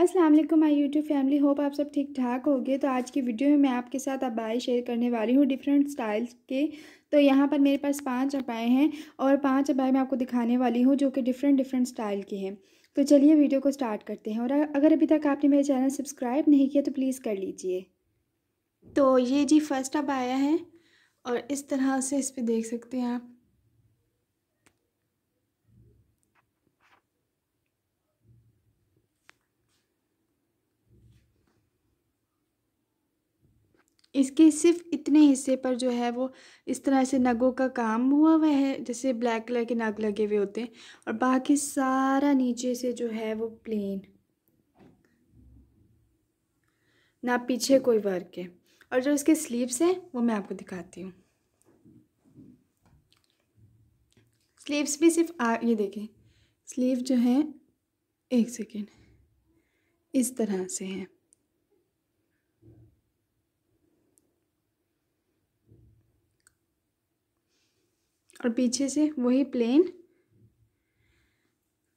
अस्सलाम वालेकुम my YouTube family hope आप सब ठीक ठाक गए तो आज की वीडियो में मैं आपके साथ अबाई शेयर करने वाली हूँ डिफरेंट स्टाइल्स के तो यहाँ पर मेरे पास पांच अबाए हैं और पांच अबाए मैं आपको दिखाने वाली हूँ जो कि डिफरेंट डिफरेंट स्टाइल के हैं तो चलिए वीडियो को स्टार्ट करते हैं और अगर अभी तक आपने मेरे चैनल सब्सक्राइब नहीं किया तो प्लीज़ कर लीजिए तो ये जी फर्स्ट अबाया है और इस तरह से इस पर देख सकते हैं आप इसके सिर्फ इतने हिस्से पर जो है वो इस तरह से नगों का काम हुआ हुआ है जैसे ब्लैक कलर के नग लगे हुए होते हैं और बाकी सारा नीचे से जो है वो प्लेन ना पीछे कोई वर्क है और जो इसके स्लीव्स हैं वो मैं आपको दिखाती हूँ स्लीव्स भी सिर्फ आ ये देखें स्लीव जो है एक सेकेंड इस तरह से हैं और पीछे से वही प्लेन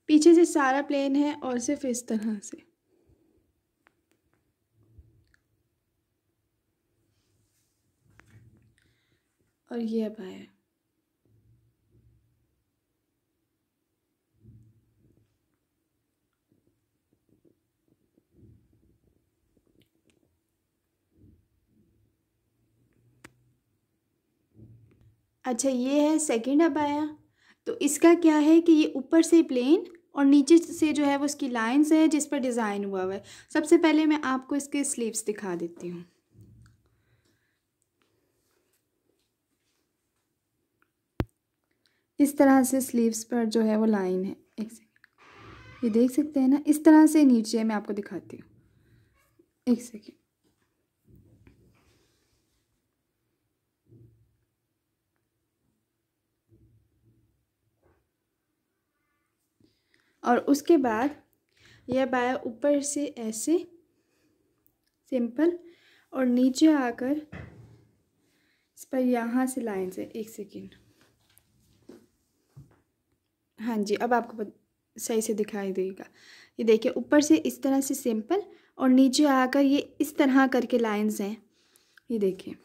पीछे से सारा प्लेन है और सिर्फ इस तरह से और ये अब आया अच्छा ये है सेकेंड अबाया तो इसका क्या है कि ये ऊपर से प्लेन और नीचे से जो है वो उसकी लाइंस है जिस पर डिज़ाइन हुआ हुआ है सबसे पहले मैं आपको इसके स्लीव्स दिखा देती हूँ इस तरह से स्लीव्स पर जो है वो लाइन है एक सेकेंड ये देख सकते हैं ना इस तरह से नीचे मैं आपको दिखाती हूँ एक सेकेंड और उसके बाद यह बाया ऊपर से ऐसे सिंपल और नीचे आकर इस पर यहाँ से लाइन से एक सेकेंड हाँ जी अब आपको सही से दिखाई देगा ये देखिए ऊपर से इस तरह से सिंपल और नीचे आकर ये इस तरह करके लाइंस हैं ये देखिए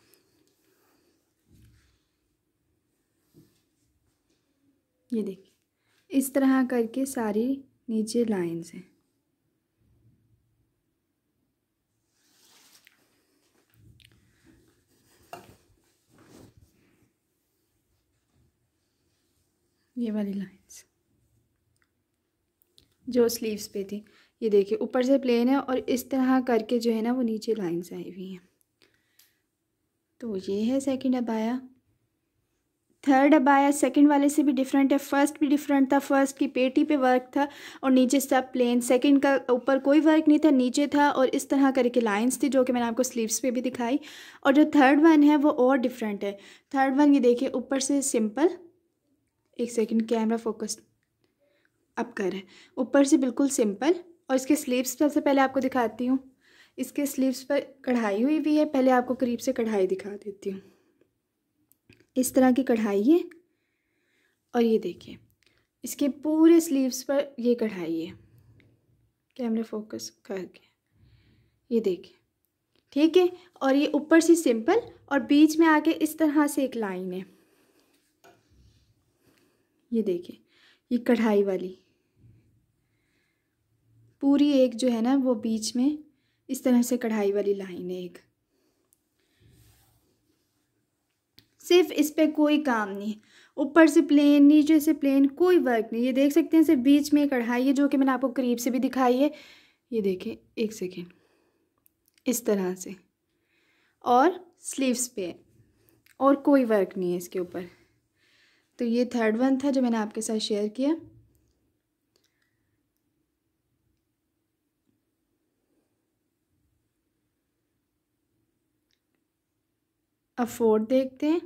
ये देखिए इस तरह करके सारी नीचे लाइंस हैं ये वाली लाइंस जो स्लीव्स पे थी ये देखिए ऊपर से प्लेन है और इस तरह करके जो है ना वो नीचे लाइंस आई हुई हैं तो ये है सेकंड अबाया थर्ड अबाया सेकंड वाले से भी डिफरेंट है फर्स्ट भी डिफरेंट था फर्स्ट की पेटी पे वर्क था और नीचे सब प्लेन सेकंड का ऊपर कोई वर्क नहीं था नीचे था और इस तरह करके लाइंस थी जो कि मैंने आपको स्लीव्स पे भी दिखाई और जो थर्ड वन है वो और डिफरेंट है थर्ड वन ये देखिए ऊपर से सिंपल एक सेकेंड कैमरा फोकस अप कर ऊपर से बिल्कुल सिंपल और इसके स्लीव्स सबसे पहले आपको दिखाती हूँ इसके स्लीव्स पर कढ़ाई हुई भी है पहले आपको करीब से कढ़ाई दिखा देती हूँ इस तरह की कढ़ाई है और ये देखिए इसके पूरे स्लीव्स पर ये कढ़ाई है कैमरे फोकस करके ये देखिए ठीक है और ये ऊपर से सिंपल और बीच में आके इस तरह से एक लाइन है ये देखिए ये कढ़ाई वाली पूरी एक जो है ना वो बीच में इस तरह से कढ़ाई वाली लाइन है एक सिर्फ इस पर कोई काम नहीं ऊपर से प्लेन नीचे से प्लेन कोई वर्क नहीं ये देख सकते हैं सिर्फ बीच में कढ़ाई है जो कि मैंने आपको करीब से भी दिखाई है ये देखें एक सेकेंड इस तरह से और स्लीव्स पे और कोई वर्क नहीं है इसके ऊपर तो ये थर्ड वन था जो मैंने आपके साथ शेयर किया अब फोर्थ देखते हैं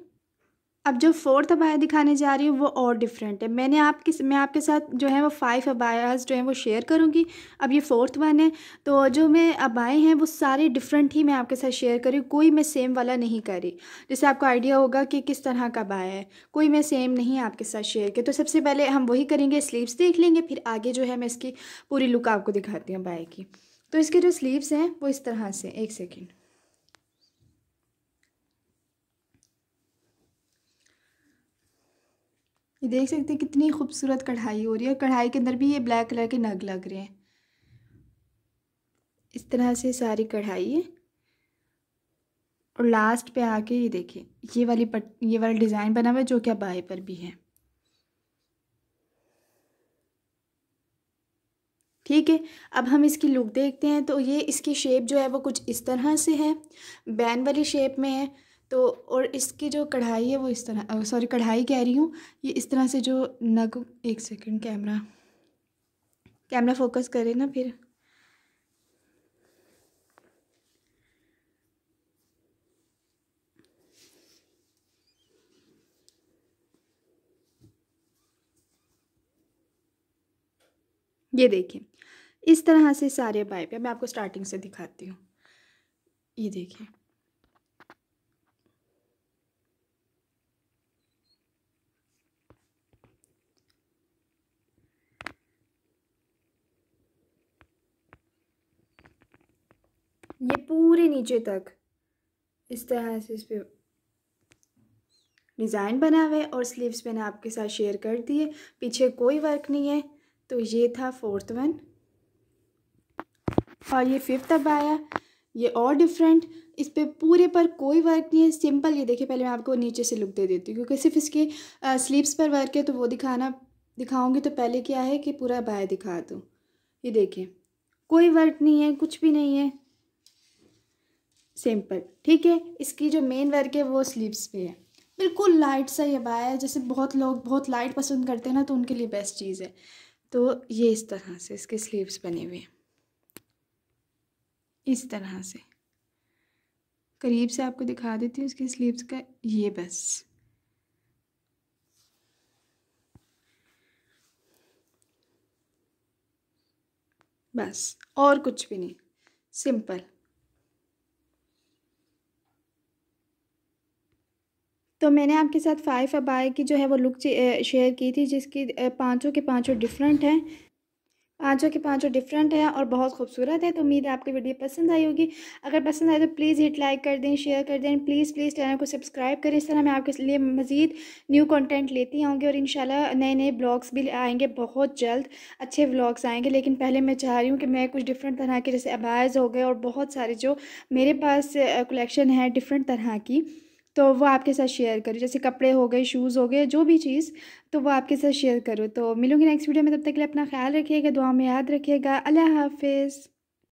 अब जो फोर्थ अबाया दिखाने जा रही हूँ वो और डिफरेंट है मैंने आपके मैं आपके साथ जो है वो फाइव अबायास जो हैं वो शेयर करूँगी अब ये फोर्थ वन है तो जो मैं अबाए हैं वो सारे डिफरेंट ही मैं आपके साथ शेयर करी कोई मैं सेम वाला नहीं करी जैसे आपको आइडिया होगा कि किस तरह का अबाया है कोई मैं सेम नहीं आपके साथ शेयर की तो सबसे पहले हम वही करेंगे स्लीवस देख लेंगे फिर आगे जो है मैं इसकी पूरी लुक आपको दिखाती हूँ अबाए की तो इसके जो स्लीवस हैं वो इस तरह से एक सेकेंड ये देख सकते हैं कितनी खूबसूरत कढ़ाई हो रही है और कढ़ाई के अंदर भी ये ब्लैक कलर के नग लग रहे हैं इस तरह से सारी कढ़ाई है और लास्ट पे आके ये देखिए ये वाली पट ये वाला डिज़ाइन बना हुआ है जो कि बाय पर भी है ठीक है अब हम इसकी लुक देखते हैं तो ये इसकी शेप जो है वो कुछ इस तरह से है बैन वाली शेप में है तो और इसकी जो कढ़ाई है वो इस तरह सॉरी कढ़ाई कह रही हूँ ये इस तरह से जो नग एक सेकंड कैमरा कैमरा फोकस करे ना फिर ये देखिए इस तरह से सारे पाइप है मैं आपको स्टार्टिंग से दिखाती हूँ ये देखिए ये पूरे नीचे तक इस तरह से इस पर डिज़ाइन बना हुआ है और स्लीव्स मैंने आपके साथ शेयर कर दिए पीछे कोई वर्क नहीं है तो ये था फोर्थ वन और ये फिफ्थ अब आया ये और डिफरेंट इस पर पूरे पर कोई वर्क नहीं है सिंपल ये देखिए पहले मैं आपको नीचे से लुक दे देती हूँ क्योंकि सिर्फ इसके स्लीव्स पर वर्क है तो वो दिखाना दिखाऊंगी तो पहले क्या है कि पूरा बाय दिखा दूँ ये देखें कोई वर्क नहीं है कुछ भी नहीं है सिंपल ठीक है इसकी जो मेन वर्क है वो स्लीव्स पे है बिल्कुल लाइट सा ये बाया है जैसे बहुत लोग बहुत लाइट पसंद करते हैं ना तो उनके लिए बेस्ट चीज़ है तो ये इस तरह से इसके स्लीव्स बने हुए हैं इस तरह से करीब से आपको दिखा देती हूँ इसके स्लीव्स का ये बस बस और कुछ भी नहीं सिंपल तो मैंने आपके साथ फ़ाइव अबाय की जो है वो लुक शेयर की थी जिसकी पाँचों के पाँचों डिफरेंट हैं पाँचों के पाँचों डिफरेंट हैं और बहुत खूबसूरत है तो उम्मीद है आपको वीडियो पसंद आई होगी अगर पसंद आए तो प्लीज़ हिट लाइक कर दें शेयर कर दें प्लीज़ प्लीज़ चैनल को सब्सक्राइब करें इस तरह मैं आपके लिए मज़ीद न्यू कंटेंट लेती आऊँगी और इन नए नए ब्लॉग्स भी आएंगे बहुत जल्द अच्छे ब्लॉग्स आएंगे लेकिन पहले मैं चाह रही हूँ कि मैं कुछ डिफरेंट तरह के जैसे अबायज़ हो गए और बहुत सारे जो मेरे पास कलेक्शन है डिफरेंट तरह की तो वो आपके साथ शेयर करो जैसे कपड़े हो गए शूज़ हो गए जो भी चीज़ तो वो आपके साथ शेयर करो तो मिलूँगी नेक्स्ट वीडियो में तब तक के लिए अपना ख्याल रखिएगा दुआ में याद रखिएगा अल्लाह हाफिज़